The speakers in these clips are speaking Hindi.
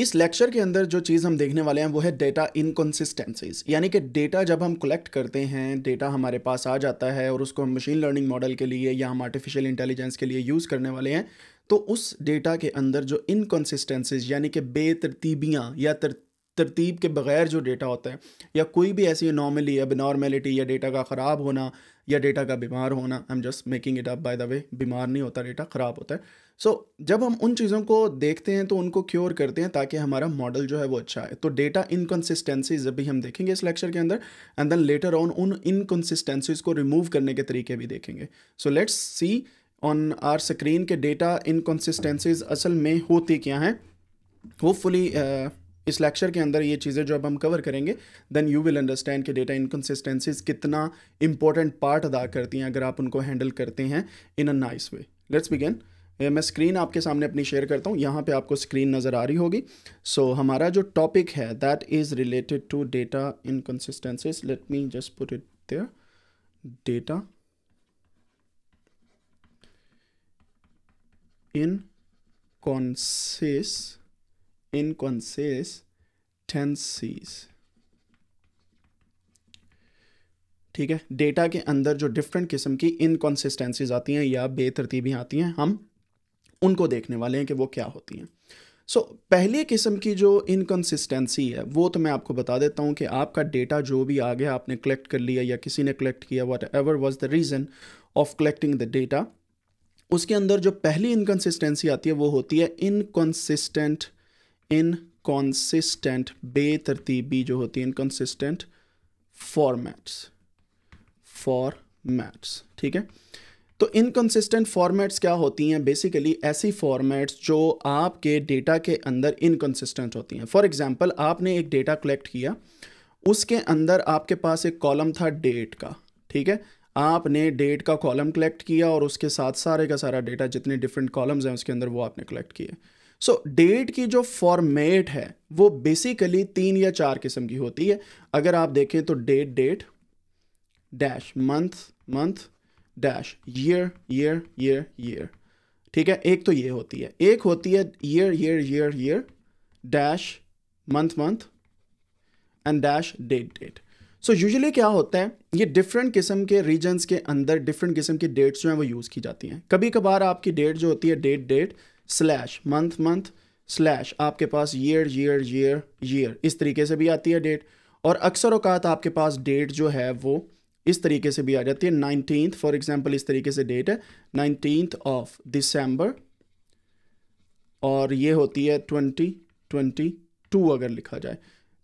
इस लेक्चर के अंदर जो चीज़ हम देखने वाले हैं वो है डेटा इनकन्सिस्टेंसीज यानी कि डेटा जब हम कलेक्ट करते हैं डेटा हमारे पास आ जाता है और उसको हम मशीन लर्निंग मॉडल के लिए या हम आर्टिफिशियल इंटेलिजेंस के लिए यूज़ करने वाले हैं तो उस डेटा के अंदर जो इनकन्सिस्टेंसीज यानी कि बेतरतीबियाँ या तर तरतीब के बगैर जो डेटा होता है या कोई भी ऐसी नॉर्मली या बिनॉर्मेलिटी या डेटा का ख़राब होना या डेटा का बीमार होना I am just making it up by the way बीमार नहीं होता डेटा ख़राब होता है सो so, जब हम उन चीज़ों को देखते हैं तो उनको क्योर करते हैं ताकि हमारा मॉडल जो है वो अच्छा है तो डेटा इनकन्सिस्टेंसीज अभी हम देखेंगे इस लेक्चर के अंदर एंड देन लेटर ऑन उन इनकन्सिस्टेंसीज को रिमूव करने के तरीके भी देखेंगे so let's see on our screen के डेटा इनकन्सिस्टेंसीज असल में होती क्या हैं होपफुली इस लेक्चर के अंदर ये चीज़ें जो अब हम कवर करेंगे देन यू विल अंडरस्टैंड कि डेटा इनकन्सिस्टेंसीज कितना इंपॉर्टेंट पार्ट अदा करती हैं अगर आप उनको हैंडल करते हैं in a nice way let's begin मैं स्क्रीन आपके सामने अपनी शेयर करता हूँ यहाँ पे आपको स्क्रीन नज़र आ रही होगी सो so, हमारा जो टॉपिक है that is related to data inconsistencies let me just put it there data inconsistencies inconsistencies ठीक है डेटा के अंदर जो डिफरेंट किस्म की इनकॉन्सिस्टेंसीज आती हैं या बेतरतीबी आती हैं हम उनको देखने वाले हैं कि वो क्या होती हैं सो so, पहली किस्म की जो इनकन्सिस्टेंसी है वो तो मैं आपको बता देता हूँ कि आपका डेटा जो भी आ गया आपने कलेक्ट कर लिया या किसी ने कलेक्ट किया whatever was the reason of collecting the data उसके अंदर जो पहली इनकन्सिस्टेंसी आती है वो होती है इनकन्सिस्टेंट इनकॉन्सिस्टेंट बेतरतीबी जो होती है इनकॉन्सिस्टेंट फॉर्मेट्स फॉर्मेट्स ठीक है तो इनकन्सिस्टेंट फॉर्मेट्स क्या होती हैं बेसिकली ऐसी फॉर्मेट्स जो आपके डेटा के अंदर इनकन्सिस्टेंट होती हैं फॉर एग्जांपल आपने एक डेटा कलेक्ट किया उसके अंदर आपके पास एक कॉलम था डेट का ठीक है आपने डेट का कॉलम कलेक्ट किया और उसके साथ सारे का सारा डेटा जितने डिफरेंट कॉलम्स हैं उसके अंदर वो आपने कलेक्ट किए सो so, डेट की जो फॉर्मेट है वो बेसिकली तीन या चार किस्म की होती है अगर आप देखें तो date date dash month month dash year year year year ठीक है एक तो ये होती है एक होती है year year year year dash month month and dash date date so usually क्या होता है ये डिफरेंट किस्म के रीजन्स के अंदर डिफरेंट किस्म की डेट्स जो हैं वो यूज़ की जाती हैं कभी कभार आपकी डेट जो होती है date date slash month month slash आपके पास ईयर ईयर ईयर ईयर इस तरीके से भी आती है डेट और अक्सर अवकात आपके पास डेट जो है वो इस तरीके से भी आ जाती है नाइनटीन फॉर एग्जाम्पल इस तरीके से डेट है नाइनटीन ऑफ दिसंबर और ये होती है ट्वेंटी ट्वेंटी टू अगर लिखा जाए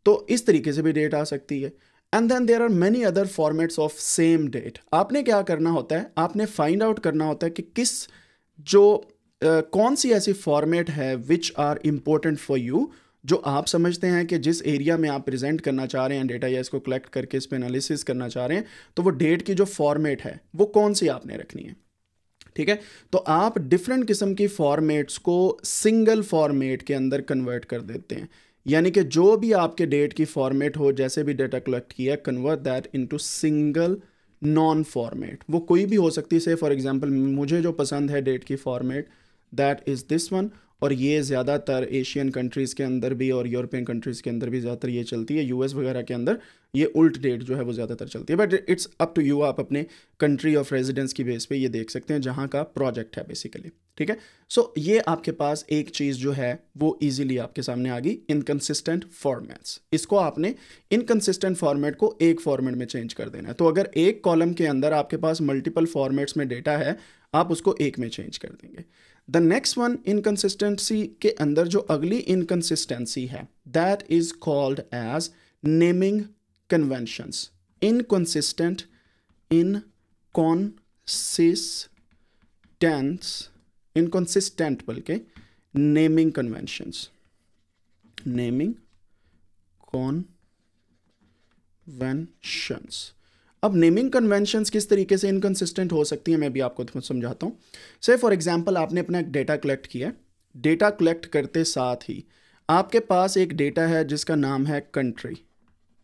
तो इस तरीके से भी डेट आ सकती है and then there are many other formats of same date आपने क्या करना होता है आपने फाइंड आउट करना होता है कि किस जो कौन सी ऐसी फॉर्मेट है which are important for you जो आप समझते हैं कि जिस एरिया में आप प्रेजेंट करना चाह रहे हैं डेटा या इसको कलेक्ट करके इस पर एनालिसिस करना चाह रहे हैं तो वो डेट की जो फॉर्मेट है वो कौन सी आपने रखनी है ठीक है तो आप डिफरेंट किस्म की फॉर्मेट्स को सिंगल फॉर्मेट के अंदर कन्वर्ट कर देते हैं यानी कि जो भी आपके डेट की फॉर्मेट हो जैसे भी डेटा कलेक्ट किया convert that into single known format वो कोई भी हो सकती है फॉर एग्जांपल मुझे जो पसंद है डेट की format that is this one और ये ज़्यादातर एशियन कंट्रीज़ के अंदर भी और यूरोपियन कंट्रीज़ के अंदर भी ज़्यादातर ये चलती है यूएस वगैरह के अंदर ये उल्ट डेट जो है वो ज़्यादातर चलती है but it's up to you आप अपने कंट्री ऑफ रेजिडेंस की बेस पे ये देख सकते हैं जहाँ का प्रोजेक्ट है बेसिकली ठीक है सो so, ये आपके पास एक चीज़ जो है वो ईजिली आपके सामने आ गई इनकन्सिस्टेंट फॉर्मेट्स इसको आपने इनकन्सिस्टेंट फॉर्मेट को एक फॉर्मेट में चेंज कर देना है तो अगर एक कॉलम के अंदर आपके पास मल्टीपल फॉर्मेट्स में डेटा है आप उसको एक में चेंज कर देंगे द नेक्स्ट वन इनकन्सिस्टेंसी के अंदर जो अगली इनकन्सिस्टेंसी है that is called as naming conventions inconsistent in consistence inconsistent बल्कि नेमिंग कन्वेंशंस नेमिंग वेंशंस अब नेमिंग कन्वेंशन किस तरीके से इनकन्सिस्टेंट हो सकती है मैं भी आपको समझाता हूँ से फॉर एग्जाम्पल आपने अपना एक डेटा कलेक्ट किया डेटा कलेक्ट करते साथ ही आपके पास एक डेटा है जिसका नाम है कंट्री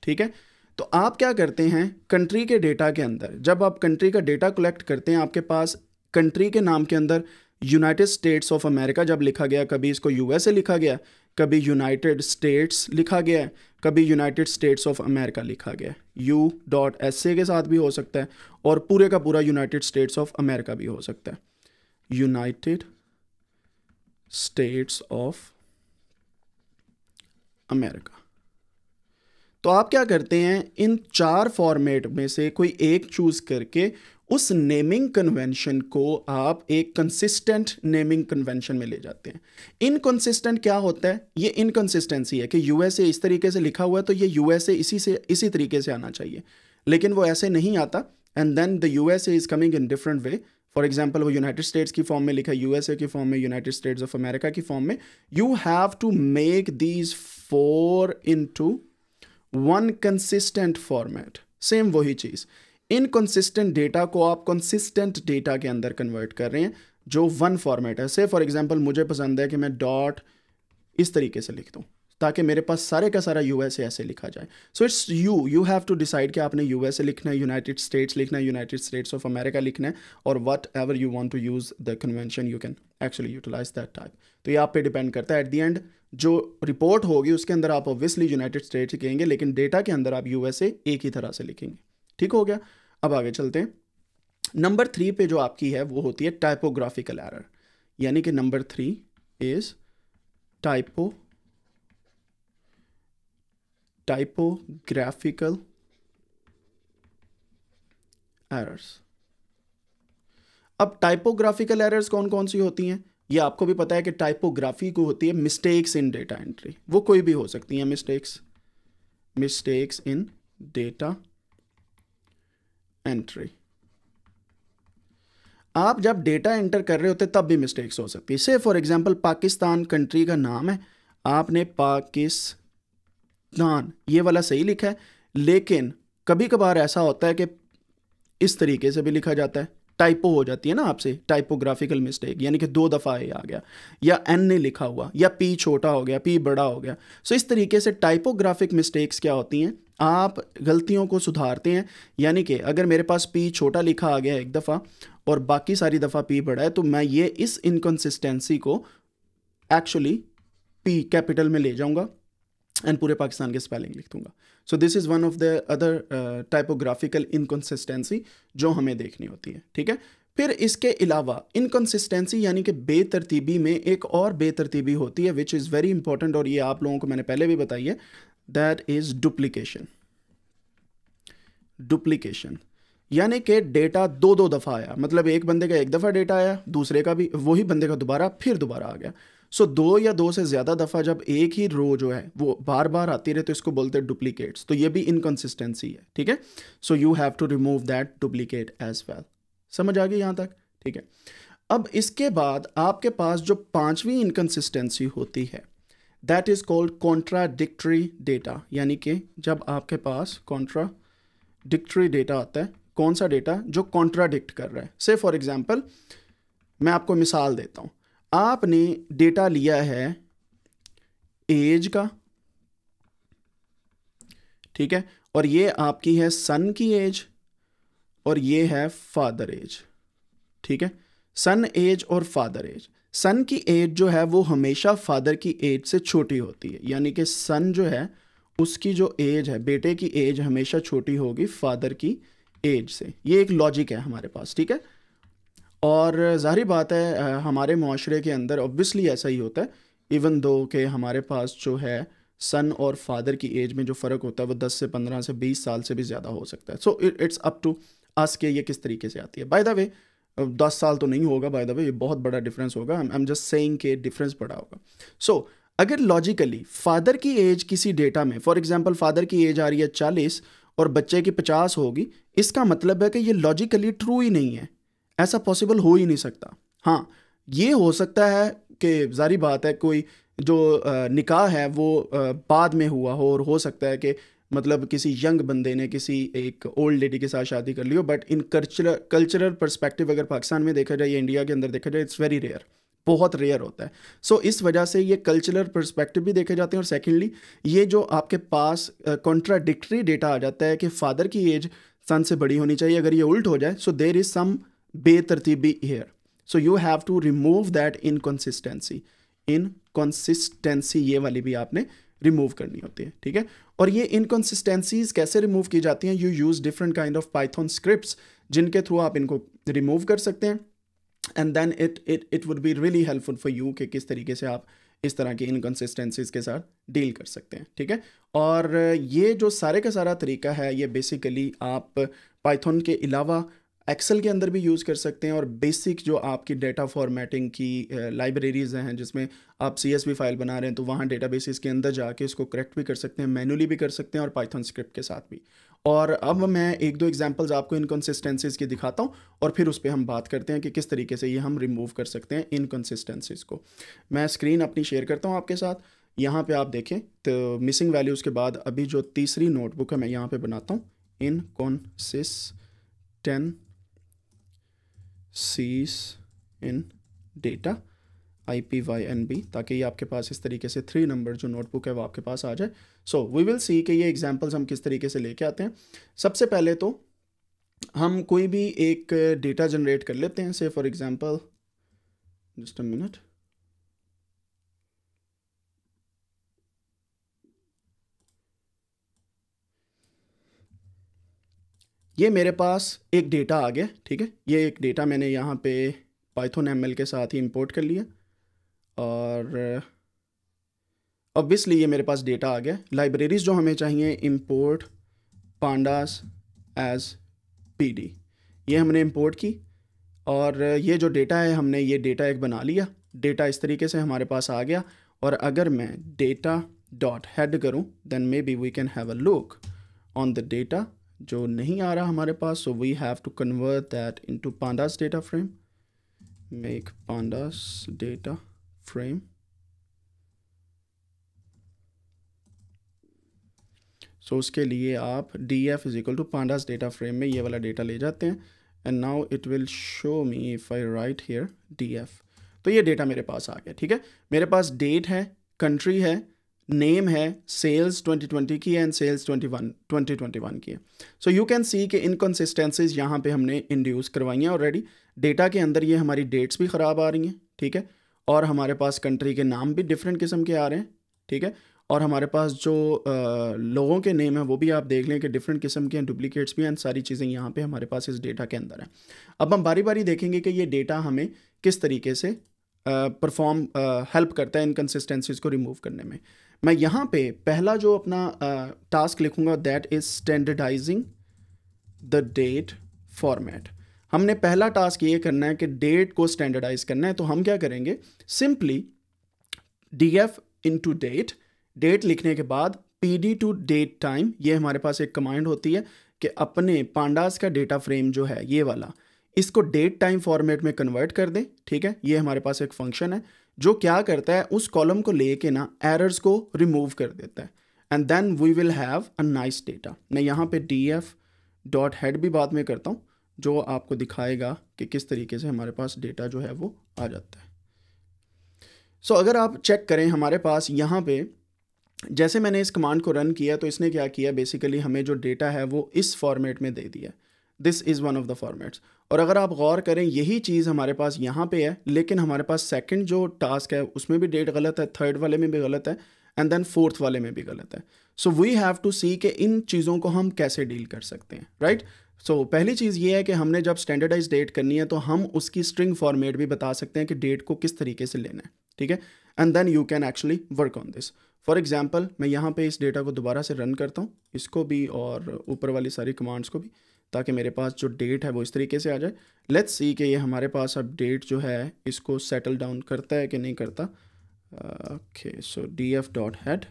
ठीक है तो आप क्या करते हैं कंट्री के डेटा के अंदर जब आप कंट्री का डेटा कलेक्ट करते हैं आपके पास कंट्री के नाम के अंदर यूनाइटेड स्टेट्स ऑफ अमेरिका जब लिखा गया कभी इसको यूएसए लिखा गया कभी यूनाइटेड स्टेट्स लिखा गया है कभी यूनाइटेड स्टेट्स ऑफ अमेरिका लिखा गया है यू डॉट एस ए के साथ भी हो सकता है और पूरे का पूरा यूनाइटेड स्टेट्स ऑफ अमेरिका भी हो सकता है यूनाइटेड स्टेट्स ऑफ अमेरिका तो आप क्या करते हैं इन चार फॉर्मेट में से कोई एक चूज़ करके उस नेमिंग कन्वेंशन को आप एक कंसिस्टेंट नेमिंग कन्वेंशन में ले जाते हैं इनकन्सिस्टेंट क्या होता है ये इनकन्सिस्टेंसी है कि यूएसए इस तरीके से लिखा हुआ है तो ये यूएसए इसी से इसी तरीके से आना चाहिए लेकिन वो ऐसे नहीं आता and then the USA is coming in different way for example वो यूनाइटेड स्टेट्स की फॉर्म में लिखा यूएसए की फॉर्म में यूनाइटेड स्टेट्स ऑफ अमेरिका की फॉर्म में you have to make these four into one consistent format same वही चीज़ इनकन्सिस्टेंट डेटा को आप कंसिस्टेंट डेटा के अंदर कन्वर्ट कर रहे हैं जो वन फॉर्मेट है से फॉर एग्जांपल मुझे पसंद है कि मैं डॉट इस तरीके से लिख दूँ ताकि मेरे पास सारे का सारा यू एस ऐसे लिखा जाए so it's you you have to decide कि आपने यू एस ए लिखना है यूनाइटेड स्टेट्स लिखना है यूनाइटेड स्टेट्स ऑफ अमेरिका लिखना है और whatever you want to use the convention you can actually utilize that type तो ये आप पे डिपेंड करता है एट दी एंड जो रिपोर्ट होगी उसके अंदर आप ऑब्वियसली यूनाइटेड स्टेट्स कहेंगे लेकिन डेटा के अंदर आप यू एस ए एक ही तरह से लिखेंगे ठीक हो गया अब आगे चलते हैं नंबर थ्री पे जो आपकी है वो होती है टाइपोग्राफिकल एरर यानी कि number three is typo typographical errors अब टाइपोग्राफिकल एरर्स कौन कौन सी होती हैं ये आपको भी पता है कि टाइपोग्राफी को होती है मिस्टेक्स इन डेटा एंट्री वो कोई भी हो सकती हैं mistakes mistakes in data entry आप जब डेटा एंटर कर रहे होते तब भी मिस्टेक्स हो सकती है से फॉर एग्जांपल पाकिस्तान कंट्री का नाम है आपने पाकिस्तान ये वाला सही लिखा है लेकिन कभी कभार ऐसा होता है कि इस तरीके से भी लिखा जाता है टाइपो हो जाती है ना आपसे टाइपोग्राफिकल मिस्टेक यानी कि दो दफ़ा ए आ गया या एन ने लिखा हुआ या पी छोटा हो गया पी बड़ा हो गया सो so, इस तरीके से टाइपोग्राफिक मिस्टेक्स क्या होती हैं आप गलतियों को सुधारते हैं यानी कि अगर मेरे पास पी छोटा लिखा आ गया एक दफ़ा और बाकी सारी दफ़ा पी बड़ा है तो मैं ये इस इनकन्सिस्टेंसी को एक्चुअली पी कैपिटल में ले जाऊंगा एंड पूरे पाकिस्तान के स्पेलिंग लिख दूंगा so this is one of the other typographical inconsistency जो हमें देखनी होती है ठीक है फिर इसके अलावा इनकन्सिस्टेंसी यानी कि बेतरतीबी में एक और बेतरतीबी होती है विच इज़ वेरी इंपॉर्टेंट और ये आप लोगों को मैंने पहले भी बताई है दैट इज डुप्लीकेशन डुप्लीकेशन यानी कि डेटा दो दो दफ़ा आया मतलब एक बंदे का एक दफ़ा डेटा आया दूसरे का भी वही बंदे का दोबारा फिर दोबारा आ गया सो so, दो या दो से ज़्यादा दफ़ा जब एक ही रो जो है वो बार बार आती रहे तो इसको बोलते हैं डुप्लीकेट्स तो ये भी इनकन्सिस्टेंसी है ठीक है so you have to remove that duplicate as well समझ आ गई यहाँ तक ठीक है अब इसके बाद आपके पास जो पांचवी इनकन्सिस्टेंसी होती है that is called contradictory data यानी कि जब आपके पास कॉन्ट्राडिक्ट्री डेटा आता है कौन सा डेटा जो कॉन्ट्राडिक्ट कर रहा है से फॉर एग्जाम्पल मैं आपको मिसाल देता हूँ आपने डेटा लिया है एज का ठीक है और ये आपकी है सन की एज और ये है फादर एज ठीक है सन एज और फादर एज सन की एज जो है वो हमेशा फादर की एज से छोटी होती है यानी कि सन जो है उसकी जो एज है बेटे की एज हमेशा छोटी होगी फादर की एज से ये एक लॉजिक है हमारे पास ठीक है और जाहिर बात है हमारे माशरे के अंदर ऑब्वियसली ऐसा ही होता है इवन दो के हमारे पास जो है सन और फादर की एज में जो फ़र्क होता है वो 10 से 15 से 20 साल से भी ज़्यादा हो सकता है so it's up to us के ये किस तरीके से आती है बाय द वे दस साल तो नहीं होगा बाय द वे ये बहुत बड़ा डिफरेंस होगा आई एम जस्ट सेइंग के डिफरेंस बड़ा होगा सो so, अगर लॉजिकली फादर की एज किसी डेटा में फॉर एग्जांपल फादर की एज आ रही है चालीस और बच्चे की पचास होगी इसका मतलब है कि ये लॉजिकली ट्रू ही नहीं है ऐसा पॉसिबल हो ही नहीं सकता हाँ ये हो सकता है कि जारी बात है कोई जो निकाह है वो बाद में हुआ हो और हो सकता है कि मतलब किसी यंग बंदे ने किसी एक ओल्ड लेडी के साथ शादी कर ली हो but in cultural cultural perspective अगर पाकिस्तान में देखा जाए या इंडिया के अंदर देखा जाए इट्स वेरी रेयर बहुत रेयर होता है सो so, इस वजह से ये कल्चरल परस्पेक्टिव भी देखे जाते हैं और सेकेंडली ये जो आपके पास कॉन्ट्राडिक्टरी uh, डेटा आ जाता है कि फादर की एज सन से बड़ी होनी चाहिए अगर ये उल्ट हो जाए सो देर इज़ सम बेतरतीबी here so you have to remove that inconsistency inconsistency ये वाली भी आपने रिमूव करनी होती है ठीक है और ये इनकन्सिस्टेंसीज कैसे रिमूव की जाती हैं you use different kind of Python scripts जिनके थ्रू आप इनको रिमूव कर सकते हैं and then it it it would be really helpful for you कि किस तरीके से आप इस तरह की इनकन्सिस्टेंसीज के साथ डील कर सकते हैं ठीक है और ये जो सारे का सारा तरीका है ये बेसिकली आप पाइथन के अलावा एक्सेल के अंदर भी यूज़ कर सकते हैं और बेसिक जो आपकी डेटा फॉर्मेटिंग की लाइब्रेरीज़ हैं जिसमें आप सी एस फाइल बना रहे हैं तो वहाँ डेटा बेसिस के अंदर जाके इसको करेक्ट भी कर सकते हैं मैनुअली भी कर सकते हैं और पाइथन स्क्रिप्ट के साथ भी और अब मैं एक दो एग्जांपल्स आपको इनकन्सिस्टेंसीज की दिखाता हूँ और फिर उस पर हम बात करते हैं कि किस तरीके से ये हम रिमूव कर सकते हैं इनकन्सिस्टेंसीज को मैं स्क्रीन अपनी शेयर करता हूँ आपके साथ यहाँ पे आप देखें तो मिसिंग वैल्यूज़ के बाद अभी जो तीसरी नोटबुक है मैं यहाँ पे बनाता हूँ टेन सीस इन data I P Y N B ताकि ये आपके पास इस तरीके से थ्री नंबर जो नोटबुक है वो आपके पास आ जाए सो वी विल सी कि ये एग्जाम्पल्स हम किस तरीके से लेके आते हैं सबसे पहले तो हम कोई भी एक डेटा जनरेट कर लेते हैं say for example just a minute ये मेरे पास एक डेटा आ गया ठीक है ये एक डेटा मैंने यहाँ पे पाइथन एम के साथ ही इंपोर्ट कर लिया और ऑब्वियसली ये मेरे पास डेटा आ गया लाइब्रेरीज़ जो हमें चाहिए इंपोर्ट पांडास एज पी ये हमने इंपोर्ट की और ये जो डेटा है हमने ये डेटा एक बना लिया डेटा इस तरीके से हमारे पास आ गया और अगर मैं डेटा डॉट हैड करूँ then maybe we can have a look on the data जो नहीं आ रहा हमारे पास so we have to convert that into pandas data frame make pandas data frame so उसके लिए आप D F is equal to pandas data frame में ये वाला डेटा ले जाते हैं and now it will show me if I write here D F तो ये डेटा मेरे पास आ गया ठीक है मेरे पास डेट है कंट्री है नेम है सेल्स 2020 की एंड सेल्स 21 2021 की है सो यू कैन सी कि इनकन्सिस्टेंसीज यहाँ पे हमने इंड्यूस करवाई हैं ऑलरेडी डेटा के अंदर ये हमारी डेट्स भी ख़राब आ रही हैं ठीक है और हमारे पास कंट्री के नाम भी डिफरेंट किस्म के आ रहे हैं ठीक है और हमारे पास जो आ, लोगों के नेम हैं वो भी आप देख लें कि डिफरेंट किस्म के हैं डुप्लीकेट्स भी हैं सारी चीज़ें यहाँ पर हमारे पास इस डेटा के अंदर हैं अब हम बारी बारी देखेंगे कि ये डेटा हमें किस तरीके से परफॉर्म हेल्प करता है इनकन्सिस्टेंसीज को रिमूव करने में मैं यहाँ पे पहला जो अपना टास्क लिखूँगा that is standardising the date format हमने पहला टास्क ये करना है कि डेट को स्टैंडर्डाइज करना है तो हम क्या करेंगे simply D F to date date लिखने के बाद P D to date time ये हमारे पास एक कमांड होती है कि अपने पांडास का डेटा फ्रेम जो है ये वाला इसको डेट टाइम फॉर्मेट में कन्वर्ट कर दें ठीक है ये हमारे पास एक फंक्शन है जो क्या करता है उस कॉलम को लेके ना एरर्स को रिमूव कर देता है and then we will have a nice data मैं यहाँ पे डी एफ डॉट हेड भी बाद में करता हूँ जो आपको दिखाएगा कि किस तरीके से हमारे पास डेटा जो है वो आ जाता है सो so, अगर आप चेक करें हमारे पास यहाँ पे जैसे मैंने इस कमांड को रन किया तो इसने क्या किया बेसिकली हमें जो डेटा है वो इस फॉर्मेट में दे दिया है this is one of the formats और अगर आप गौर करें यही चीज़ हमारे पास यहाँ पे है लेकिन हमारे पास सेकंड जो टास्क है उसमें भी डेट गलत है थर्ड वाले में भी गलत है एंड देन फोर्थ वाले में भी गलत है so we have to see कि इन चीज़ों को हम कैसे डील कर सकते हैं राइट right? सो so, पहली चीज़ ये है कि हमने जब स्टैंडर्डाइज डेट करनी है तो हम उसकी स्ट्रिंग फॉर्मेट भी बता सकते हैं कि डेट को किस तरीके से लेना है ठीक है and then you can actually work on this for example मैं यहाँ पे इस डेटा को दोबारा से रन करता हूँ इसको भी और ऊपर वाली सारी कमांड्स को भी ताकि मेरे पास जो डेट है वो इस तरीके से आ जाए लेट्स सी कि ये हमारे पास अब डेट जो है इसको सेटल डाउन करता है कि नहीं करता okay so D F dot head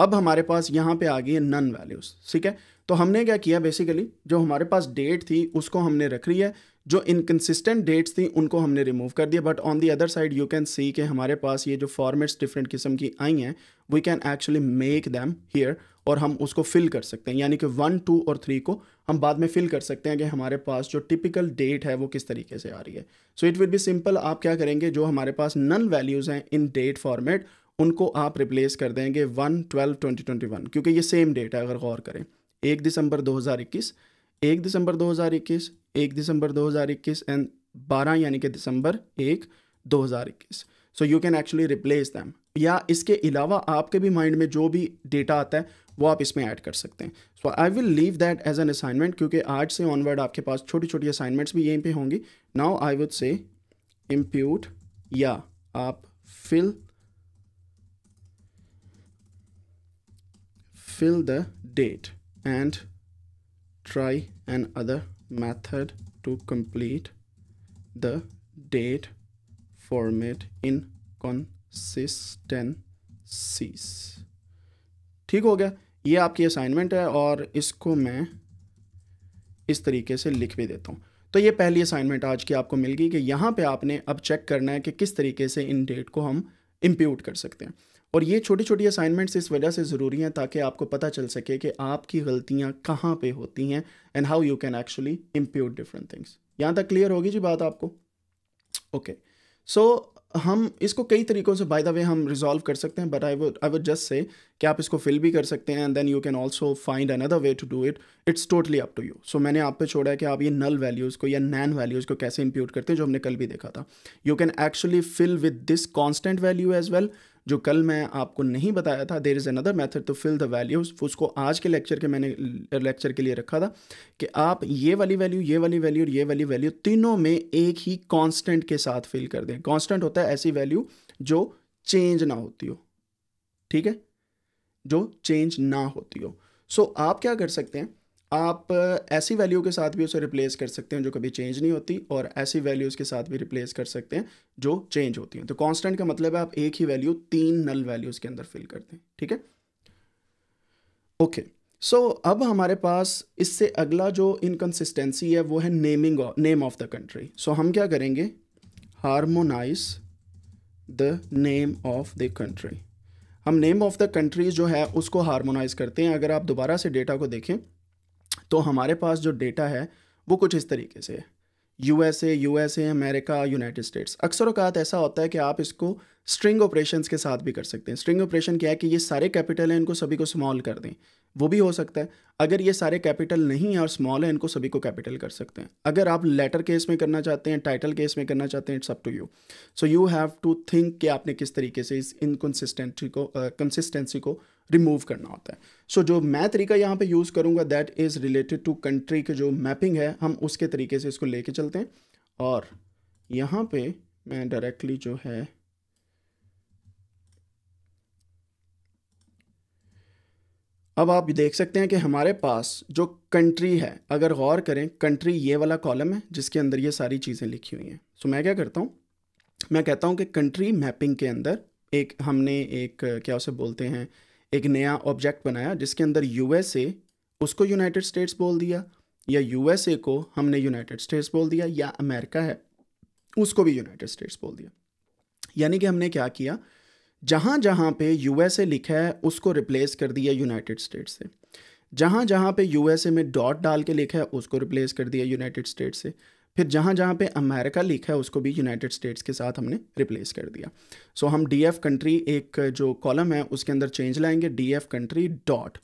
अब हमारे पास यहाँ पे आ गई है नन वैल्यूज़ ठीक है तो हमने क्या किया बेसिकली जो हमारे पास डेट थी उसको हमने रख रही है जो इनकन्सिस्टेंट डेट्स थी उनको हमने रिमूव कर दिया but on the other side you can see कि हमारे पास ये जो फॉर्मेट्स डिफरेंट किस्म की आई हैं we can actually make them here और हम उसको फिल कर सकते हैं यानी कि वन टू और थ्री को हम बाद में फिल कर सकते हैं कि हमारे पास जो टिपिकल डेट है वो किस तरीके से आ रही है so it will be simple आप क्या करेंगे जो हमारे पास नन वैल्यूज़ हैं इन डेट फॉर्मेट उनको आप रिप्लेस कर देंगे one twelve twenty twenty one क्योंकि ये सेम डेट है अगर गौर करें एक दिसंबर दो हज़ार इक्कीस एक दिसंबर दो हज़ार इक्कीस एक दिसंबर 2021 एंड 12 यानी कि दिसंबर एक 2021 so you can actually replace them या इसके अलावा आपके भी माइंड में जो भी डेटा आता है वो आप इसमें ऐड कर सकते हैं so I will leave that as an assignment क्योंकि आज से ऑनवर्ड आपके पास छोटी छोटी असाइनमेंट्स भी यहीं पे होंगी now I would say impute या आप fill the date and try another method to complete the date format in consistencies ठीक हो गया ये आपकी असाइनमेंट है और इसको मैं इस तरीके से लिख भी देता हूँ तो ये पहली असाइनमेंट आज की आपको मिल गई कि यहाँ पे आपने अब चेक करना है कि किस तरीके से इन डेट को हम इम्प्यूट कर सकते हैं और ये छोटी छोटी असाइनमेंट्स इस वजह से ज़रूरी हैं ताकि आपको पता चल सके कि आपकी गलतियाँ कहाँ पर होती हैं and how you can actually impute different things यहाँ तक क्लियर होगी जी बात आपको ओके okay. सो so, हम इसको कई तरीक़ों से बाय द वे हम रिजॉल्व कर सकते हैं but I would I would just say कि आप इसको फिल भी कर सकते हैं and then you can also find another way to do it it's totally up to you so मैंने आप पे छोड़ा है कि आप ये नल वैल्यूज़ को या नैन वैल्यूज़ को कैसे इंप्यूट करते हैं जो हमने कल भी देखा था you can actually fill with this constant value as well जो कल मैं आपको नहीं बताया था there is another method to fill the values उसको आज के लेक्चर के मैंने लेक्चर के लिए रखा था कि आप ये वाली वैल्यू ये वाली वैल्यू और ये वाली वैल्यू तीनों में एक ही कॉन्स्टेंट के साथ फिल कर दें कॉन्स्टेंट होता है ऐसी वैल्यू जो चेंज ना होती हो ठीक है जो चेंज ना होती हो सो so, आप क्या कर सकते हैं आप ऐसी वैल्यू के साथ भी उसे रिप्लेस कर सकते हैं जो कभी चेंज नहीं होती और ऐसी वैल्यूज़ के साथ भी रिप्लेस कर सकते हैं जो चेंज होती हैं तो कांस्टेंट का मतलब है आप एक ही वैल्यू तीन नल वैल्यूज़ के अंदर फिल करते हैं ठीक है ओके सो अब हमारे पास इससे अगला जो इनकन्सिस्टेंसी है वो है naming name of the country so हम क्या करेंगे harmonise the name of the country हम नेम ऑफ द कंट्रीज जो है उसको हारमोनाइज करते हैं अगर आप दोबारा से डेटा को देखें तो हमारे पास जो डेटा है वो कुछ इस तरीके से है U S A U S A America United States अक्सर अवकात ऐसा होता है कि आप इसको स्ट्रिंग ऑपरेशन के साथ भी कर सकते हैं स्ट्रिंग ऑपरेशन क्या है कि ये सारे कैपिटल हैं इनको सभी को स्मॉल कर दें वो भी हो सकता है अगर ये सारे कैपिटल नहीं है और स्मॉल है इनको सभी को कैपिटल कर सकते हैं अगर आप लेटर केस में करना चाहते हैं टाइटल केस में करना चाहते हैं it's up to you so you have to think कि आपने किस तरीके से इस इनकन्सिस्टेंसी को कंसिस्टेंसी uh, को रिमूव करना होता है सो so, जो मैं तरीका यहाँ पे यूज़ करूँगा that is related to country के जो मैपिंग है हम उसके तरीके से इसको लेके चलते हैं और यहाँ पे मैं डायरेक्टली जो है अब आप देख सकते हैं कि हमारे पास जो कंट्री है अगर गौर करें कंट्री ये वाला कॉलम है जिसके अंदर ये सारी चीज़ें लिखी हुई हैं सो so, मैं क्या करता हूँ मैं कहता हूँ कि कंट्री मैपिंग के अंदर एक हमने एक क्या उसे बोलते हैं एक नया ऑब्जेक्ट बनाया जिसके अंदर यूएसए उसको यूनाइटेड स्टेट्स बोल दिया या यूएसए को हमने यूनाइटेड स्टेट्स बोल दिया या अमेरिका है उसको भी यूनाइटेड स्टेट्स बोल दिया यानी कि हमने क्या किया जहाँ जहाँ पे यूएसए लिखा है उसको रिप्लेस कर दिया यूनाइटेड स्टेट्स से जहाँ जहाँ पे यूएसए में डॉट डाल के लिखा है उसको रिप्लेस कर दिया यूनाइटेड स्टेट्स से फिर जहाँ जहाँ पे अमेरिका लिखा है उसको भी यूनाइटेड स्टेट्स के साथ हमने रिप्लेस कर दिया सो so, हम डी एफ कंट्री एक जो कॉलम है उसके अंदर चेंज लाएंगे D F country dot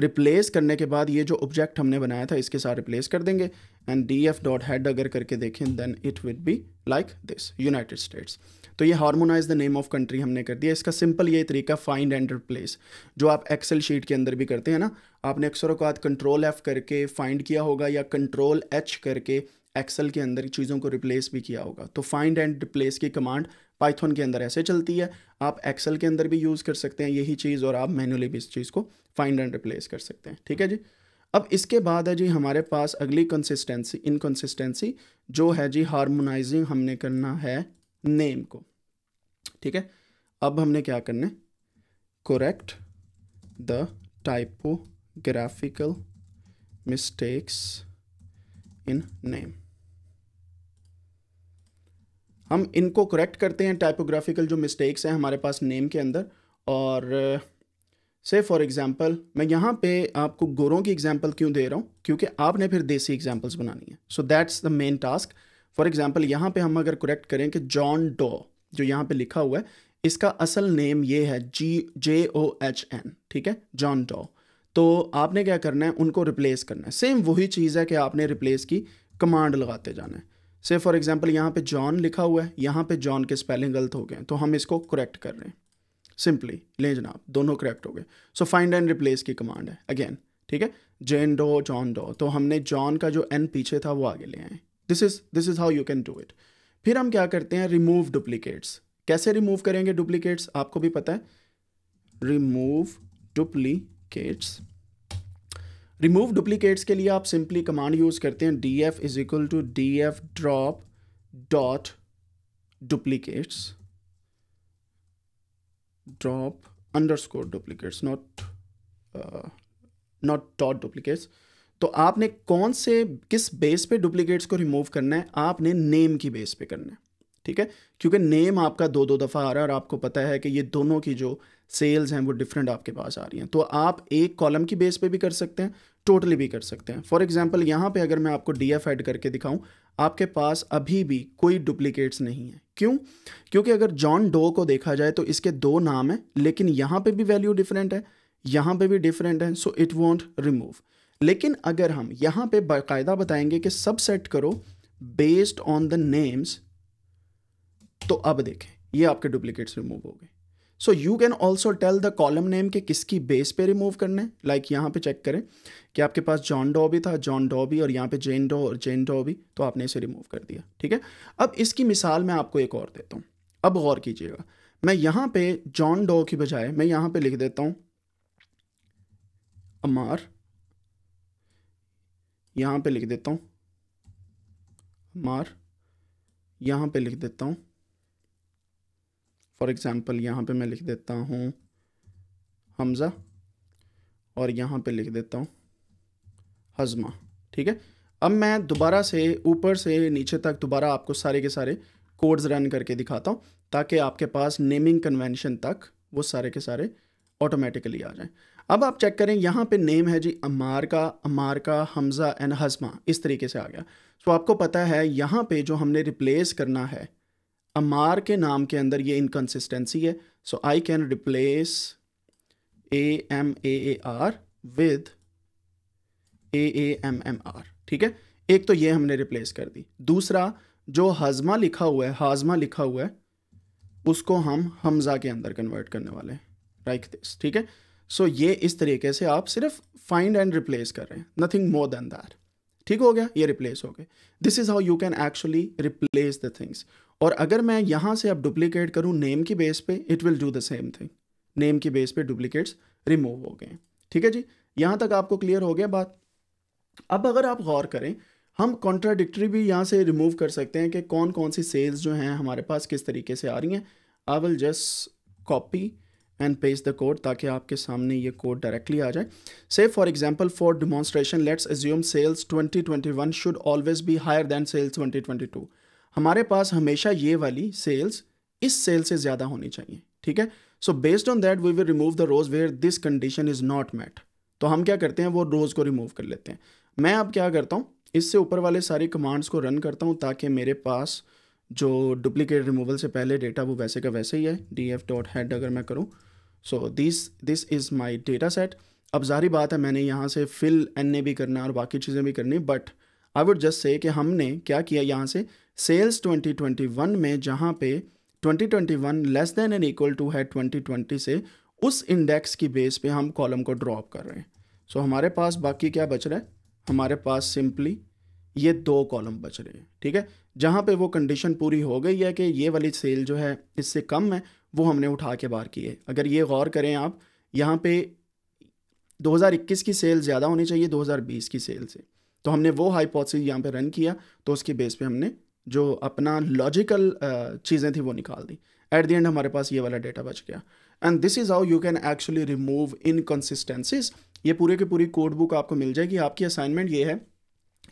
replace करने के बाद ये जो ऑब्जेक्ट हमने बनाया था इसके साथ रिप्लेस कर देंगे and D F dot head अगर करके देखें then it will be like this United States तो ये harmonise the name of country हमने कर दिया इसका सिंपल ये तरीका फाइंड एंड रिप्लेस जो आप एक्सेल शीट के अंदर भी करते हैं ना आपने अक्सर अवकात कंट्रोल एफ करके फाइंड किया होगा या कंट्रोल एच करके एक्सेल के अंदर चीज़ों को रिप्लेस भी किया होगा तो फाइंड एंड रिप्लेस की कमांड पाइथन के अंदर ऐसे चलती है आप एक्सेल के अंदर भी यूज़ कर सकते हैं यही चीज़ और आप मैनुअली भी इस चीज़ को फाइंड एंड रिप्लेस कर सकते हैं ठीक है जी अब इसके बाद है जी हमारे पास अगली कंसिस्टेंसी इनकन्सिस्टेंसी जो है जी हारमोनाइजिंग हमने करना है नेम को ठीक है अब हमने क्या करना है correct the typographical mistakes in name हम इनको करेक्ट करते हैं टाइपोग्राफिकल जो मिस्टेक्स हैं हमारे पास नेम के अंदर और से फॉर एग्ज़ाम्पल मैं यहाँ पे आपको गोरों की एग्जाम्पल क्यों दे रहा हूँ क्योंकि आपने फिर देसी एग्जाम्पल्स बनानी है so that's the main task for example यहाँ पे हम अगर करेक्ट करें कि जॉन डो जो यहाँ पे लिखा हुआ है इसका असल नेम ये है जी जे ओ एच एन ठीक है जॉन डो तो आपने क्या करना है उनको रिप्लेस करना है सेम वही चीज़ है कि आपने रिप्लेस की कमांड लगाते जाना है से फॉर एग्ज़ाम्पल यहाँ पे जॉन लिखा हुआ है यहाँ पे जॉन के स्पेलिंग गलत हो गए तो हम इसको करेक्ट कर रहे हैं सिंपली लें जनाब दोनों करेक्ट हो गए सो फाइंड एंड रिप्लेस की कमांड है अगेन ठीक है जेन डो जॉन डो तो हमने जॉन का जो एन पीछे था वो आगे ले आए this is this is how you can do it फिर हम क्या करते हैं रिमूव डुप्लीकेट्स कैसे रिमूव करेंगे डुप्लीकेट्स आपको भी पता है रिमूव डुप्लीकेट्स रिमूव डुप्लीकेट्स के लिए आप सिंपली कमांड यूज़ करते हैं D F is equal to D F drop dot duplicates drop underscore duplicates not not dot duplicates तो आपने कौन से किस बेस पे डुप्लीकेट्स को रिमूव करना है आपने नेम की बेस पे करना है ठीक है क्योंकि नेम आपका दो दो दफ़ा आ रहा है और आपको पता है कि ये दोनों की जो सेल्स हैं वो डिफरेंट आपके पास आ रही हैं तो आप एक कॉलम की बेस पे भी कर सकते हैं टोटली भी कर सकते हैं फॉर एग्जाम्पल यहाँ पे अगर मैं आपको डी एफ एड करके दिखाऊं आपके पास अभी भी कोई डुप्लीकेट्स नहीं है क्यों क्योंकि अगर जॉन डो को देखा जाए तो इसके दो नाम हैं लेकिन यहाँ पे भी वैल्यू डिफरेंट है यहाँ पे भी डिफरेंट है सो इट वॉन्ट रिमूव लेकिन अगर हम यहाँ पे बाकायदा बताएंगे कि सबसेट करो बेस्ड ऑन द नेम्स तो अब देखें ये आपके डुप्लीकेट्स रिमूव हो गए so you can also tell the column name के किसकी बेस पे रिमूव करना है लाइक like यहाँ पे चेक करें कि आपके पास जॉन डॉ भी था जॉन डॉ भी और यहाँ पे जेन डॉ और जेन डॉ भी तो आपने इसे रिमूव कर दिया ठीक है अब इसकी मिसाल मैं आपको एक और देता हूँ अब गौर कीजिएगा मैं यहाँ पे जॉन डॉ की बजाय मैं यहाँ पे लिख देता हूँ अमार यहाँ पे लिख देता हूँ अमार यहाँ पे लिख देता हूँ फॉर एग्ज़ाम्पल यहाँ पे मैं लिख देता हूँ हमज़ा और यहाँ पे लिख देता हूँ हजमा ठीक है अब मैं दोबारा से ऊपर से नीचे तक दोबारा आपको सारे के सारे कोड्स रन करके दिखाता हूँ ताकि आपके पास नेमिंग कन्वेंशन तक वो सारे के सारे ऑटोमेटिकली आ जाएं अब आप चेक करें यहाँ पे नेम है जी अमार का अमार का हमज़ा एंड हजमा इस तरीके से आ गया सो तो आपको पता है यहाँ पे जो हमने रिप्लेस करना है अमार के नाम के अंदर ये इनकन्सिस्टेंसी है so I can replace A M A A R with A M M R ठीक है एक तो ये हमने रिप्लेस कर दी दूसरा जो हाजमा लिखा हुआ है हाजमा लिखा हुआ है उसको हम हमजा के अंदर कन्वर्ट करने वाले हैं राइक दिस ठीक है सो ये इस तरीके से आप सिर्फ फाइंड एंड रिप्लेस कर रहे हैं नथिंग मोर देन दैट ठीक हो गया ये रिप्लेस हो गए this is how you can actually replace the things और अगर मैं यहाँ से अब डुप्लीकेट करूँ नेम की बेस पे it will do the same thing name की बेस पे डुप्लीकेट्स रिमूव हो गए ठीक है जी यहाँ तक आपको क्लियर हो गया बात अब अगर आप गौर करें हम कॉन्ट्राडिक्ट्री भी यहाँ से रिमूव कर सकते हैं कि कौन कौन सी सेल्स जो हैं हमारे पास किस तरीके से आ रही हैं I will just copy and paste the code ताकि आपके सामने ये कोड डायरेक्टली आ जाए say for example for demonstration let's assume sales 2021 should always be higher than sales 2022 हमारे पास हमेशा ये वाली सेल्स इस सेल से ज़्यादा होनी चाहिए ठीक है so based on that we will remove the rows where this condition is not met तो हम क्या करते हैं वो रोज़ को रिमूव कर लेते हैं मैं अब क्या करता हूँ इससे ऊपर वाले सारी कमांड्स को रन करता हूँ ताकि मेरे पास जो डुप्लीकेट रिमूवल से पहले डेटा वो वैसे का वैसे ही है डी एफ डॉट हैड अगर मैं करूँ so this this is my data set अब जारी बात है मैंने यहाँ से फिल एन ए भी करना और बाकी चीज़ें भी करनी but I would just say कि हमने क्या किया यहाँ से सेल्स 2021 में जहां पे 2021 less than and equal to है 2020 से उस इंडेक्स की बेस पे हम कॉलम को ड्रॉप कर रहे हैं सो so, हमारे पास बाकी क्या बच रहा है हमारे पास सिंपली ये दो कॉलम बच रहे हैं ठीक है जहाँ पे वो कंडीशन पूरी हो गई है कि ये वाली सेल जो है इससे कम है वो हमने उठा के बाहर की है अगर ये गौर करें आप यहाँ पे 2021 की सेल ज़्यादा होनी चाहिए 2020 की सेल से तो हमने वो हाइपोथेसिस यहाँ पे रन किया तो उसकी बेस पे हमने जो अपना लॉजिकल uh, चीज़ें थी वो निकाल दी एट द एंड हमारे पास ये वाला डेटा बच गया and this is how you can actually remove inconsistencies ये पूरे की पूरी कोड बुक आपको मिल जाएगी आपकी असाइनमेंट ये है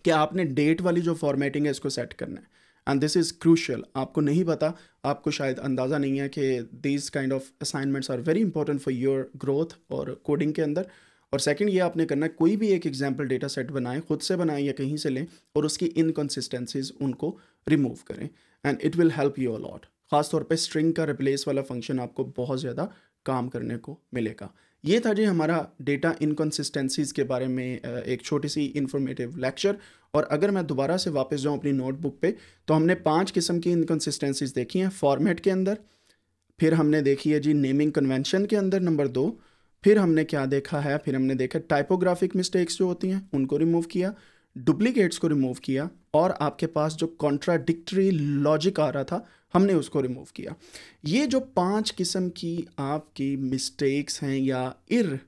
कि आपने डेट वाली जो फॉर्मेटिंग है इसको सेट करना है एंड दिस इज़ क्रूशल आपको नहीं पता आपको शायद अंदाज़ा नहीं है कि these kind of assignments are very important for your growth और कोडिंग के अंदर और सेकंड ये आपने करना कोई भी एक एग्जाम्पल डेटा सेट बनाएं खुद से बनाएं या कहीं से लें और उसकी इनकन्सिस्टेंसीज उनको रिमूव करें and it will help you a lot खासतौर पे स्ट्रिंग का रिप्लेस वाला फंक्शन आपको बहुत ज़्यादा काम करने को मिलेगा ये था जी हमारा डेटा इनकन्सिस्टेंसीज़ के बारे में एक छोटी सी इन्फॉर्मेटिव लेक्चर और अगर मैं दोबारा से वापस जाऊँ अपनी नोटबुक पे तो हमने पांच किस्म की इनकन्सिस्टेंसीज़ देखी हैं फॉर्मेट के अंदर फिर हमने देखी है जी नेमिंग कन्वेंशन के अंदर नंबर दो फिर हमने क्या देखा है फिर हमने देखा टाइपोग्राफिक मिस्टेक्स जो होती हैं उनको रिमूव किया डुप्लीकेट्स को रिमूव किया और आपके पास जो कॉन्ट्राडिक्टरी लॉजिक आ रहा था हमने उसको रिमूव किया ये जो पांच किस्म की आपकी मिस्टेक्स हैं या इर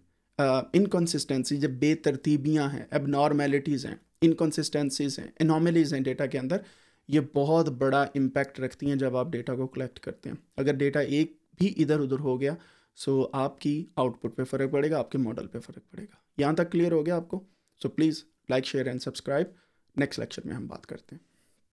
इनकन्सिस्टेंसी जब बेतरतीबियाँ हैं एबनॉर्मेलिटीज़ हैं इनकन्सिस्टेंसीज हैं एनॉमलीज हैं डेटा के अंदर ये बहुत बड़ा इम्पैक्ट रखती हैं जब आप डेटा को कलेक्ट करते हैं अगर डेटा एक भी इधर उधर हो गया सो आपकी आउटपुट पे फ़र्क पड़ेगा आपके मॉडल पे फ़र्क पड़ेगा यहाँ तक क्लियर हो गया आपको so please like share and subscribe next lecture में हम बात करते हैं